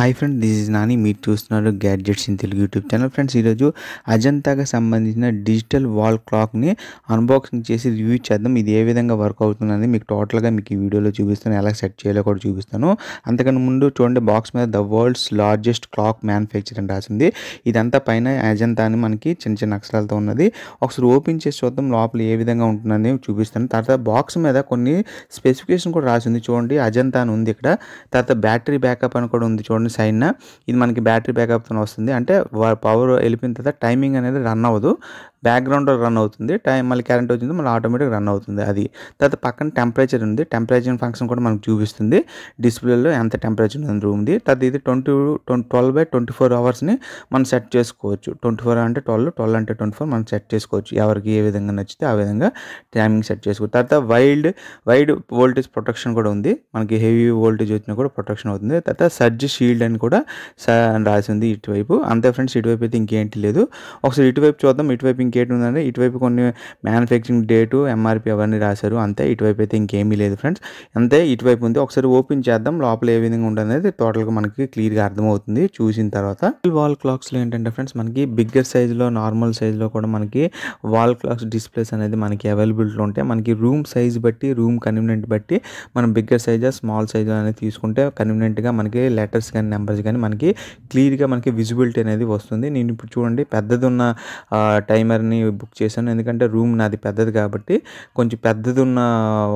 hi friend this is Nani మీరు చూస్తున్నారు gadgets in Telugu YouTube channel friends ఈరోజు అజంతాకి సంబంధించిన డిజిటల్ వాల్ క్లాక్ని అన్బాక్సింగ్ చేసి రివ్యూ చేద్దాం ఇది ఏ విధంగా వర్క్ అవుతుందని మీకు టోటల్గా మీకు ఈ వీడియోలో చూపిస్తాను ఎలా సెట్ చేయాలో కూడా చూపిస్తాను అంతకన్నా ముందు చూడండి బాక్స్ మీద the world's largest clock manufacture అని రాసింది ఇదంతా పైన అజంతా అని మనకి చిన్న చిన్న అక్షరాలతో ఉన్నది ఒకసారి ఓపెన్ చేసి చూద్దాం లోపల ఏ విధంగా ఉంటుందని చూపిస్తాను తర్వాత బాక్స్ మీద కొన్ని స్పెసిఫికేషన్ కూడా రాసింది చూడండి అజంతా అని ఉంది ఇక్కడ తర్వాత బ్యాటరీ బ్యాకప్ అని కూడా ఉంది చూడండి పెట్టుకుని సైన్ ఇది మనకి బ్యాటరీ బ్యాకప్తో వస్తుంది అంటే పవర్ వెళ్ళిపోయిన తర్వాత టైమింగ్ అనేది రన్ అవ్వదు బ్యాక్గ్రౌండ్లో రన్ అవుతుంది టైం మళ్ళీ కరెంట్ వచ్చింది మళ్ళీ ఆటోమేటిక్ రన్ అవుతుంది అది తర్వాత పక్కన టెంపరేచర్ ఉంది టెంపరేచర్ ఫంక్షన్ కూడా మనకు చూపిస్తుంది డిస్ప్లేలో ఎంత టెంపరేచర్ ఉంది రూమ్ది తర్వాత ఇది twenty twelve by twenty four అవర్స్ని మనం సెట్ చేసుకోవచ్చు ట్వంటీ ఫోర్ అంటే ట్వెల్వ్ ట్వెల్వ్ అంటే ట్వంటీ ఫోర్ మనం సెట్ చేసుకోవచ్చు ఎవరికి ఏ విధంగా నచ్చితే ఆ విధంగా టైమింగ్ సెట్ చేసుకోవచ్చు తర్వాత వైల్డ్ వైడ్ వోల్టేజ్ ప్రొటెక్షన్ కూడా ఉంది మనకి హెవీ వోల్టేజ్ వచ్చినా కూడా ప్రొటెక్షన్ అవుతుంది తర్వాత సర్జ్ షీల్డ్ ఫీల్డ్ అని కూడా రాసి ఉంది ఇటువైపు అంతే ఫ్రెండ్స్ ఇటువైపు అయితే ఇంకేంటి లేదు ఒకసారి ఇటువైపు చూద్దాం ఇటువైపు ఇంకేంటి ఉందంటే ఇటువైపు కొన్ని మ్యానుఫ్యాక్చరింగ్ డేటు ఎంఆర్పి అవన్నీ రాశారు అంతే ఇటువైపు అయితే ఇంకేమీ లేదు ఫ్రెండ్స్ అంతే ఇటువైపు ఉంది ఒకసారి ఓపెన్ చేద్దాం లోపల ఏ విధంగా ఉంటుంది టోటల్గా మనకి క్లియర్గా అర్థమవుతుంది చూసిన తర్వాత వాల్ క్లాక్స్లో ఏంటంటే ఫ్రెండ్స్ మనకి బిగ్గర్ సైజులో నార్మల్ సైజులో కూడా మనకి వాల్ క్లాక్స్ డిస్ప్లేస్ అనేది మనకి అవైలబిలిటీలో ఉంటాయి మనకి రూమ్ సైజ్ బట్టి రూమ్ కన్వీనియంట్ బట్టి మనం బిగ్గర్ సైజా స్మాల్ సైజా అనేది తీసుకుంటే కన్వీనియంట్గా మనకి లెటర్స్ కానీ నెంబర్స్ కానీ మనకి క్లియర్గా మనకి విజిబిలిటీ అనేది వస్తుంది నేను ఇప్పుడు చూడండి పెద్దది ఉన్న టైమర్ని బుక్ చేశాను ఎందుకంటే రూమ్ నాది పెద్దది కాబట్టి కొంచెం పెద్దది ఉన్న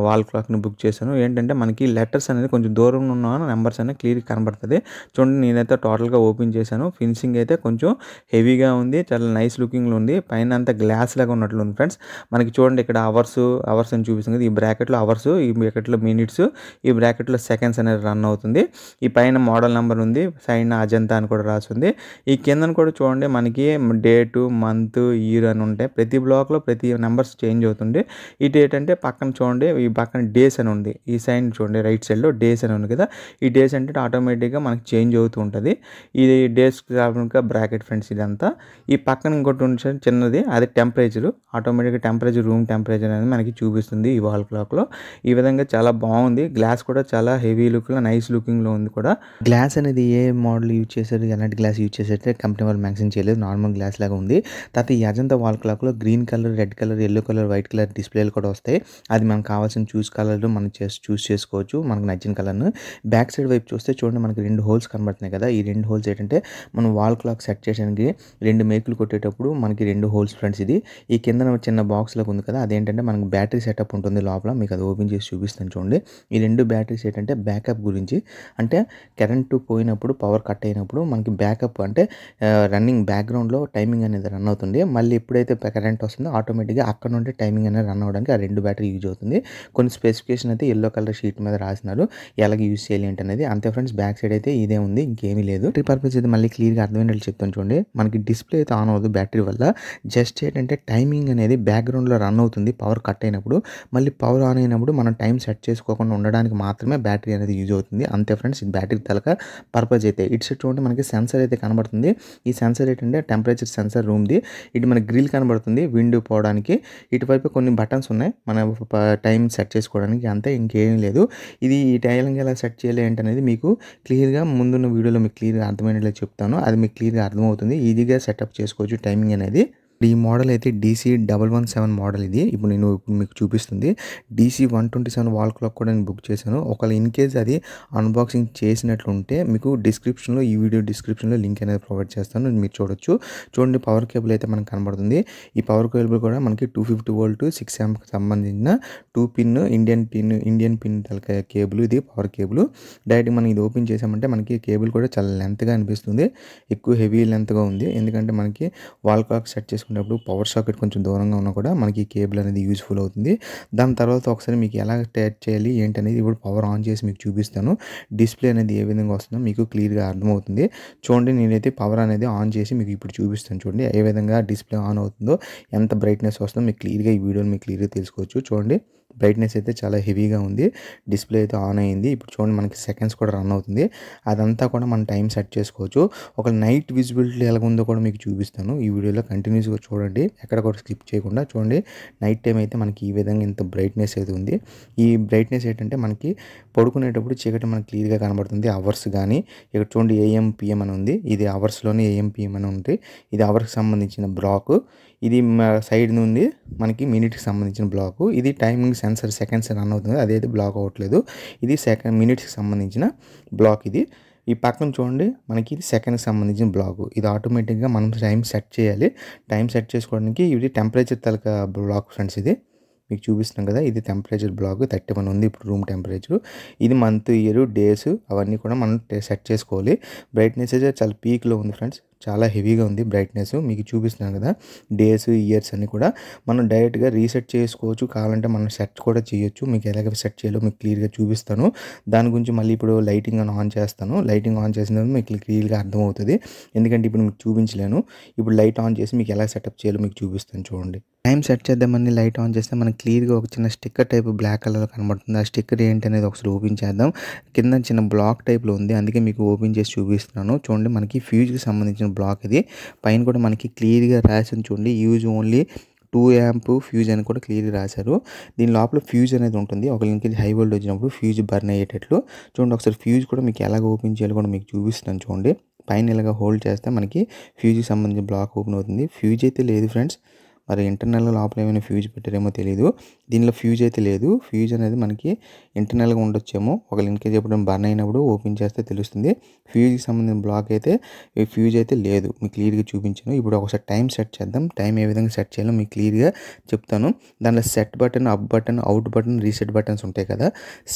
వాల్ క్లాక్ని బుక్ చేశాను ఏంటంటే మనకి లెటర్స్ అనేది కొంచెం దూరం ఉన్న నెంబర్స్ అనేది క్లియర్గా కనబడుతుంది చూడండి నేనైతే టోటల్గా ఓపెన్ చేశాను ఫినిషింగ్ అయితే కొంచెం హెవీగా ఉంది చాలా నైస్ లుకింగ్లో ఉంది పైన అంతా గ్లాస్ లాగా ఉన్నట్లు ఉంది ఫ్రెండ్స్ మనకి చూడండి ఇక్కడ అవర్స్ అవర్స్ అని చూపిస్తుంది ఈ బ్రాకెట్లో అవర్స్ ఈ బ్రాకెట్లో మినిట్స్ ఈ బ్రాకెట్లో సెకండ్స్ అనేది రన్ అవుతుంది ఈ పైన మోడల్ నెంబర్ నెంబర్ ఉంది సైన్ అజంతా అని కూడా రాసింది ఈ కింద కూడా చూడండి మనకి డేటు మంత్ ఇయర్ అని ఉంటాయి ప్రతి బ్లాక్లో ప్రతి నెంబర్స్ చేంజ్ ఈ ఇటు ఏంటంటే పక్కన చూడండి ఈ పక్కన డేస్ అని ఉంది ఈ సైన్ చూడండి రైట్ సైడ్లో డేస్ అని ఉంది కదా ఈ డేస్ అంటే ఆటోమేటిక్గా మనకి చేంజ్ అవుతూ ఉంటుంది ఇది డేస్ కాకుండా బ్రాకెట్ ఫ్రెండ్స్ ఇదంతా ఈ పక్కన ఇంకోటి ఉంటుంది చిన్నది అది టెంపరేచర్ ఆటోమేటిక్గా టెంపరేచర్ రూమ్ టెంపరేచర్ అనేది మనకి చూపిస్తుంది ఈ వాల్ క్లాక్లో ఈ విధంగా చాలా బాగుంది గ్లాస్ కూడా చాలా హెవీ లుక్లో నైస్ లుకింగ్లో ఉంది కూడా గ్లాస్ అనేది ఏ మోడల్ యూజ్ చేశారు ఎలాంటి గ్లాస్ యూజ్ చేశారంటే కంపెనీ వాళ్ళు మ్యాక్సిన్ చేయలేదు నార్మల్ గ్లాస్ లాగా ఉంది తర్వాత ఈ అజంతా వాల్ క్లాక్లో green colour red colour yellow colour white colour డిస్ప్లేలు కూడా వస్తాయి అది మనకు కావాల్సిన చూస్ కలర్ మనం చేసి చూస్ చేసుకోవచ్చు మనకు నచ్చిన కలర్ను బ్యాక్ సైడ్ వైపు చూస్తే చూడండి మనకి రెండు హోల్స్ కనబడుతున్నాయి కదా ఈ రెండు హోల్స్ ఏంటంటే మనం వాల్ క్లాక్ సెట్ చేయడానికి రెండు మేకులు కొట్టేటప్పుడు మనకి రెండు హోల్స్ ఫ్రెండ్స్ ఇది ఈ కింద చిన్న బాక్స్లో ఉంది కదా అదేంటంటే మనకు బ్యాటరీ సెటప్ ఉంటుంది లోపల మీకు అది ఓపెన్ చేసి చూపిస్తాను చూడండి ఈ రెండు బ్యాటరీస్ ఏంటంటే బ్యాకప్ గురించి అంటే కరెంటు పోయినప్పుడు పవర్ కట్ అయినప్పుడు మనకి బ్యాకప్ అంటే రన్నింగ్ బ్యాక్గ్రౌండ్లో టైమింగ్ అనేది రన్ అవుతుంది మళ్ళీ ఎప్పుడైతే కరెంట్ వస్తుందో ఆటోమేటిక్గా అక్కడ నుండి టైమింగ్ అనేది రన్ అవ్వడానికి ఆ రెండు బ్యాటరీ యూజ్ అవుతుంది కొన్ని స్పెసిఫికేషన్ అయితే ఎల్లో కలర్ షీట్ మీద రాసినారు ఎలాగ యూజ్ చేయాలి ఏంటనేది అంతే ఫ్రెండ్స్ బ్యాక్ సైడ్ అయితే ఇదే ఉంది ఇంకేమీ లేదు ట్రీ పర్పస్ అయితే మళ్ళీ క్లియర్గా అర్థమైనట్లు చెప్తాను చూడండి మనకి డిస్ప్లే అయితే ఆన్ అవ్వదు బ్యాటరీ వల్ల జస్ట్ ఏంటంటే టైమింగ్ అనేది బ్యాక్గ్రౌండ్లో రన్ అవుతుంది పవర్ కట్ అయినప్పుడు మళ్ళీ పవర్ ఆన్ అయినప్పుడు మనం టైం సెట్ చేసుకోకుండా ఉండడానికి మాత్రమే బ్యాటరీ అనేది యూజ్ అవుతుంది అంతే ఫ్రెండ్స్ ఇది బ్యాటరీ తలక పర్పస్ అయితే ఇటు సెట్ చూడండి మనకి సెన్సర్ అయితే కనబడుతుంది ఈ సెన్సర్ ఏంటంటే టెంపరేచర్ సెన్సర్ రూమ్ది ఇటు మనకి గ్రిల్ కనబడుతుంది విండో పోవడానికి ఇటువైపు కొన్ని బటన్స్ ఉన్నాయి మన టైం సెట్ చేసుకోవడానికి అంతే ఇంకేం లేదు ఇది ఈ టైలింగ్ ఎలా సెట్ చేయాలి ఏంటనేది మీకు క్లియర్గా ముందున్న వీడియోలో మీకు క్లియర్గా అర్థమైనట్లు చెప్తాను అది మీకు క్లియర్గా అర్థమవుతుంది ఈజీగా సెటప్ చేసుకోవచ్చు టైమింగ్ అనేది ఈ మోడల్ అయితే DC double one seven model ఇది ఇప్పుడు నేను ఇప్పుడు మీకు చూపిస్తుంది DC one twenty seven wall clock కూడా నేను బుక్ చేశాను ఒకవేళ ఇన్ కేస్ అది అన్బాక్సింగ్ చేసినట్లుంటే మీకు డిస్క్రిప్షన్లో ఈ వీడియో డిస్క్రిప్షన్లో లింక్ అనేది ప్రొవైడ్ చేస్తాను మీరు చూడొచ్చు చూడండి పవర్ కేబుల్ అయితే మనకు కనబడుతుంది ఈ పవర్ కేబుల్ కూడా మనకి టూ ఫిఫ్టీ వోల్ట్ సిక్స్ ఎంకి సంబంధించిన two pin Indian pin Indian pin తలక కేబుల్ ఇది పవర్ కేబుల్ డైరెక్ట్ మనం ఇది ఓపెన్ చేసామంటే మనకి కేబుల్ కూడా చాలా లెంత్గా అనిపిస్తుంది ఎక్కువ హెవీ లెంత్గా ఉంది ఎందుకంటే మనకి వాల్ క్లాక్ సెట్ చేసుకుంటే చేసుకునేటప్పుడు పవర్ సాకెట్ కొంచెం దూరంగా ఉన్నా కూడా మనకి కేబుల్ అనేది యూజ్ఫుల్ అవుతుంది దాని తర్వాత ఒకసారి మీకు ఎలా టైప్ చేయాలి ఏంటి అనేది ఇప్పుడు పవర్ ఆన్ చేసి మీకు చూపిస్తాను డిస్ప్లే అనేది ఏ విధంగా వస్తుందో మీకు క్లియర్గా అర్థమవుతుంది చూడండి నేనైతే పవర్ అనేది ఆన్ చేసి మీకు ఇప్పుడు చూపిస్తాను చూడండి ఏ విధంగా డిస్ప్లే ఆన్ అవుతుందో ఎంత బ్రైట్నెస్ వస్తుందో మీకు క్లియర్గా ఈ వీడియోని మీకు క్లియర్గా తెలుసుకోవచ్చు చూడండి బ్రైట్నెస్ అయితే చాలా హెవీగా ఉంది డిస్ప్లే అయితే ఆన్ అయింది ఇప్పుడు చూడండి మనకి సెకండ్స్ కూడా రన్ అవుతుంది అదంతా కూడా మనం టైం సెట్ చేసుకోవచ్చు ఒక నైట్ విజిబిలిటీ ఎలా ఉందో కూడా మీకు చూపిస్తాను ఈ వీడియోలో కంటిన్యూస్గా చూడండి ఎక్కడ కూడా స్కిప్ చేయకుండా చూడండి నైట్ టైం అయితే మనకి ఈ విధంగా ఇంత బ్రైట్నెస్ అయితే ఉంది ఈ బ్రైట్నెస్ ఏంటంటే మనకి పడుకునేటప్పుడు చీకటి మనకి క్లియర్గా కనబడుతుంది అవర్స్ కానీ ఇక్కడ చూడండి ఏఎం పిఎం అని ఉంది ఇది అవర్స్లోనే ఏఎం పిఎం అని ఉంది ఇది అవర్స్కి సంబంధించిన బ్లాక్ ఇది సైడ్ నుండి మనకి మినిట్కి సంబంధించిన బ్లాక్ ఇది టైమింగ్ సెన్సర్ సెకండ్స్ రన్ అవుతుంది అదైతే బ్లాక్ అవ్వట్లేదు ఇది సెకండ్ మినిట్స్కి సంబంధించిన బ్లాక్ ఇది ఈ పక్కన చూడండి మనకి ఇది సెకండ్కి సంబంధించిన బ్లాక్ ఇది ఆటోమేటిక్గా మనం టైం సెట్ చేయాలి టైం సెట్ చేసుకోవడానికి ఇది టెంపరేచర్ తలక బ్లాక్ ఫ్రెండ్స్ ఇది మీకు చూపిస్తున్నాం కదా ఇది టెంపరేచర్ బ్లాక్ థర్టీ వన్ ఉంది ఇప్పుడు రూమ్ టెంపరేచర్ ఇది మంత్ ఇయర్ డేస్ అవన్నీ కూడా మనం సెట్ చేసుకోవాలి బ్రైట్నెస్ అయితే చాలా పీక్లో ఉంది ఫ్రెండ్స్ చాలా హెవీగా ఉంది బ్రైట్నెస్ మీకు చూపిస్తున్నాను కదా డేస్ ఇయర్స్ అన్నీ కూడా మనం డైరెక్ట్గా రీసెట్ చేసుకోవచ్చు కావాలంటే మనం సెట్ కూడా చేయొచ్చు మీకు ఎలాగ సెట్ చేయాలో మీకు క్లియర్గా చూపిస్తాను దాని గురించి మళ్ళీ ఇప్పుడు లైటింగ్ అని ఆన్ చేస్తాను లైటింగ్ ఆన్ చేసిన తర్వాత మీకు క్లియర్గా అర్థమవుతుంది ఎందుకంటే ఇప్పుడు మీకు చూపించలేను ఇప్పుడు లైట్ ఆన్ చేసి మీకు ఎలా సెటప్ చేయాలో మీకు చూపిస్తాను చూడండి టైం సెట్ చేద్దామని లైట్ ఆన్ చేస్తే మనకు క్లియర్గా ఒక చిన్న స్టిక్కర్ టైప్ బ్లాక్ కలర్ కనబడుతుంది ఆ స్టిక్కర్ ఏంటి అనేది ఒకసారి ఓపెన్ చేద్దాం కింద చిన్న బ్లాక్ టైప్లో ఉంది అందుకే మీకు ఓపెన్ చేసి చూపిస్తున్నాను చూడండి మనకి ఫ్యూజ్కి సంబంధించిన బ్లాక్ ఇది పైన కూడా మనకి క్లియర్గా రాసింది చూడండి use only two amp fuse అని కూడా క్లియర్గా రాశారు దీని లోపల ఫ్యూజ్ అనేది ఉంటుంది ఒక లింక్ హై వోల్టేజ్ వచ్చినప్పుడు ఫ్యూజ్ బర్న్ అయ్యేటట్లు చూడండి ఒకసారి ఫ్యూజ్ కూడా మీకు ఎలాగ ఓపెన్ చేయాలో కూడా మీకు చూపిస్తున్నాను చూడండి పైన ఇలాగ హోల్డ్ చేస్తే మనకి ఫ్యూజ్కి సంబంధించిన బ్లాక్ ఓపెన్ అవుతుంది ఫ్యూజ్ అయితే లేదు ఫ్రెండ్స్ మరి ఇంటర్నల్ లోపల ఏమైనా ఫ్యూజ్ పెట్టారేమో తెలియదు దీనిలో ఫ్యూజ్ అయితే లేదు ఫ్యూజ్ అనేది మనకి ఇంటర్నల్గా ఉండొచ్చేమో ఒక లింకేజ్ ఎప్పుడైనా బర్న్ అయినప్పుడు ఓపెన్ చేస్తే తెలుస్తుంది ఫ్యూజ్కి సంబంధించిన బ్లాక్ అయితే ఫ్యూజ్ అయితే లేదు మీకు క్లియర్గా చూపించాను ఇప్పుడు ఒకసారి టైం సెట్ చేద్దాం టైం ఏ విధంగా సెట్ చేయాలో మీకు క్లియర్గా చెప్తాను దానిలో set button up button out button reset buttons ఉంటాయి కదా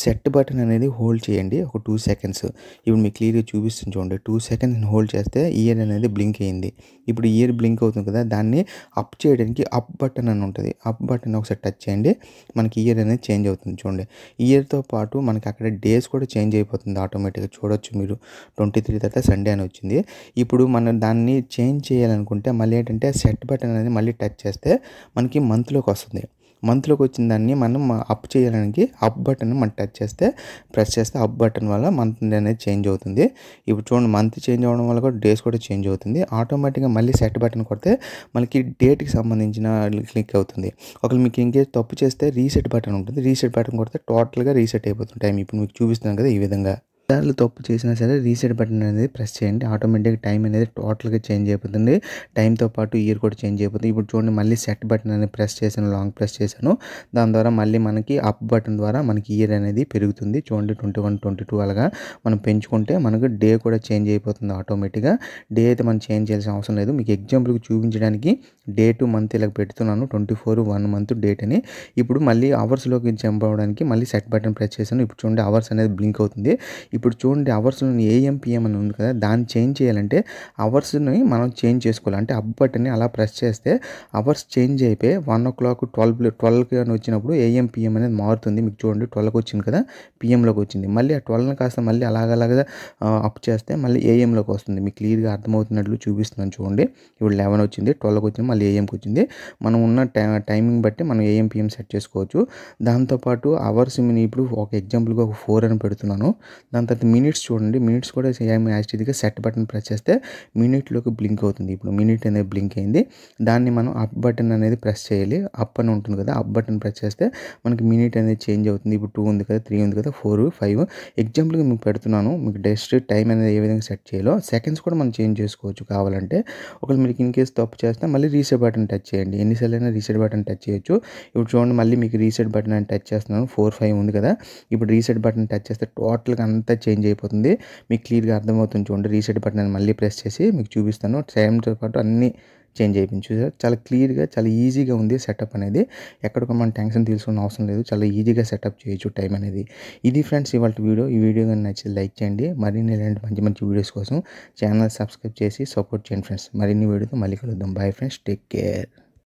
సెట్ బటన్ అనేది హోల్డ్ చేయండి ఒక టూ సెకండ్స్ ఇప్పుడు మీకు క్లియర్గా చూపిస్తుంది చూడండి టూ సెకండ్స్ హోల్డ్ చేస్తే ఇయర్ అనేది బ్లింక్ అయింది ఇప్పుడు ఇయర్ బ్లింక్ అవుతుంది కదా దాన్ని అప్ చేయడానికి అప్ బటన్ అని ఉంటుంది అప్ బటన్ ఒకసారి టచ్ చేయండి మనకి ఇయర్ అనేది చేంజ్ అవుతుంది చూడండి ఇయర్తో పాటు మనకి అక్కడ డేస్ కూడా చేంజ్ అయిపోతుంది ఆటోమేటిక్గా చూడొచ్చు మీరు ట్వంటీ త్రీ తర్వాత సండే అని వచ్చింది ఇప్పుడు మనం దాన్ని చేంజ్ చేయాలనుకుంటే మళ్ళీ ఏంటంటే సెట్ బటన్ అనేది మళ్ళీ టచ్ చేస్తే మనకి మంత్లోకి వస్తుంది మంత్లోకి వచ్చిన దాన్ని మనం అప్ చేయడానికి అప్ బటన్ మనం టచ్ చేస్తే ప్రెస్ చేస్తే అప్ బటన్ వల్ల మంత్ అనేది చేంజ్ అవుతుంది ఇప్పుడు చూడండి మంత్ చేంజ్ అవ్వడం వల్ల కూడా డేస్ కూడా చేంజ్ అవుతుంది ఆటోమేటిక్గా మళ్ళీ సెట్ బటన్ కొడితే మనకి డేట్కి సంబంధించిన క్లిక్ అవుతుంది ఒకవేళ మీకు ఇంకేజ్ తప్పు చేస్తే రీసెట్ బటన్ ఉంటుంది రీసెట్ బటన్ కొడితే టోటల్గా రీసెట్ అయిపోతుంది టైం ఇప్పుడు మీకు చూపిస్తున్నాను కదా ఈ విధంగా సార్లు తప్పు చేసినా సరే రీసెట్ బటన్ అనేది ప్రెస్ చేయండి ఆటోమేటిక్గా టైం అనేది టోటల్గా చేంజ్ అయిపోతుంది టైంతో పాటు ఇయర్ కూడా చేంజ్ అయిపోతుంది ఇప్పుడు చూడండి మళ్ళీ సెట్ బటన్ అనేది ప్రెస్ చేశాను లాంగ్ ప్రెస్ చేశాను దాని ద్వారా మళ్ళీ మనకి అప్ బటన్ ద్వారా మనకి ఇయర్ అనేది పెరుగుతుంది చూడండి ట్వంటీ వన్ ట్వంటీ టూ అలాగా మనం పెంచుకుంటే మనకు డే కూడా చేంజ్ అయిపోతుంది ఆటోమేటిక్గా డే అయితే మనం చేంజ్ చేయాల్సిన అవసరం లేదు మీకు ఎగ్జాంపుల్కి చూపించడానికి డే టు మంత్ ఇలా పెడుతున్నాను twenty four one month date అని ఇప్పుడు మళ్ళీ అవర్స్లోకి జంప్ అవ్వడానికి మళ్ళీ సెట్ బటన్ ప్రెస్ చేశాను ఇప్పుడు చూడండి అవర్స్ అనేది బ్లింక్ అవుతుంది ఇప్పుడు చూడండి అవర్స్ని ఏఎం పిఎం అని ఉంది కదా దాన్ని చేంజ్ చేయాలంటే అవర్స్ని మనం చేంజ్ చేసుకోవాలి అంటే అప్ బటన్ని అలా ప్రెస్ చేస్తే అవర్స్ చేంజ్ అయిపోయి వన్ ఓ క్లాక్ ట్వెల్వ్ ట్వెల్వ్కి అని వచ్చినప్పుడు ఏఎం పిఎం అనేది మారుతుంది మీకు చూడండి ట్వెల్వ్కి వచ్చింది కదా పిఎంలోకి వచ్చింది మళ్ళీ ఆ ట్వెల్వ్ని కాస్త మళ్ళీ అలాగలాగా అప్ చేస్తే మళ్ళీ ఏఎంలోకి వస్తుంది మీకు క్లియర్గా అర్థమవుతున్నట్లు చూపిస్తున్నాను చూడండి ఇప్పుడు లెవెన్ వచ్చింది ట్వెల్వ్కి వచ్చింది మళ్ళీ ఏఎంకి వచ్చింది మనం ఉన్న టైమింగ్ బట్టి మనం ఏఎం పిఎం సెట్ చేసుకోవచ్చు దాంతోపాటు అవర్స్ ఇప్పుడు ఒక ఎగ్జాంపుల్గా ఒక ఫోర్ అని పెడుతున్నాను దాని దాని తర్వాత మినిట్స్ చూడండి మినిట్స్ కూడా సేమ్ యాజ్ ఇదిగా సెట్ బటన్ ప్రెస్ చేస్తే మినిట్లోకి బ్లింక్ అవుతుంది ఇప్పుడు మినిట్ అనేది బ్లింక్ అయింది దాన్ని మనం అప్ బటన్ అనేది ప్రెస్ చేయాలి అప్ అని ఉంటుంది కదా అప్ బటన్ ప్రెస్ చేస్తే మనకి మినిట్ అనేది చేంజ్ అవుతుంది ఇప్పుడు టూ ఉంది కదా త్రీ ఉంది కదా ఫోర్ ఫైవ్ ఎగ్జాంపుల్గా మీకు పెడుతున్నాను మీకు డెస్ట్ టైం అనేది ఏ విధంగా సెట్ చేయాలో సెకండ్స్ కూడా మనం చేంజ్ చేసుకోవచ్చు కావాలంటే ఒకవేళ మీరు ఇన్ కేసు తప్పు చేస్తే మళ్ళీ రీసెట్ బటన్ టచ్ చేయండి ఎన్నిసార్లు అయినా రీసెట్ బటన్ టచ్ చేయొచ్చు ఇప్పుడు చూడండి మళ్ళీ మీకు రీసెట్ బటన్ అని టచ్ చేస్తున్నాను ఫోర్ ఫైవ్ ఉంది కదా ఇప్పుడు రీసెట్ బటన్ టచ్ చేస్తే టోటల్గా అంత అనేది చేంజ్ అయిపోతుంది మీకు క్లియర్గా అర్థమవుతుంది చూడండి రీసెట్ బటన్ మళ్ళీ ప్రెస్ చేసి మీకు చూపిస్తాను టైంతో పాటు అన్నీ చేంజ్ అయిపోయింది చూసారు చాలా క్లియర్గా చాలా ఈజీగా ఉంది సెటప్ అనేది ఎక్కడికి మనం టెన్షన్ తీసుకున్న అవసరం లేదు చాలా ఈజీగా సెటప్ చేయొచ్చు టైం అనేది ఇది ఫ్రెండ్స్ ఇవాళ వీడియో ఈ వీడియో కానీ నచ్చి లైక్ చేయండి మరిన్ని ఇలాంటి మంచి మంచి వీడియోస్ కోసం ఛానల్ సబ్స్క్రైబ్ చేసి సపోర్ట్ చేయండి ఫ్రెండ్స్ మరిన్ని వీడియోతో మళ్ళీ కలుద్దాం బాయ్ ఫ్రెండ్స్ టేక్ కేర్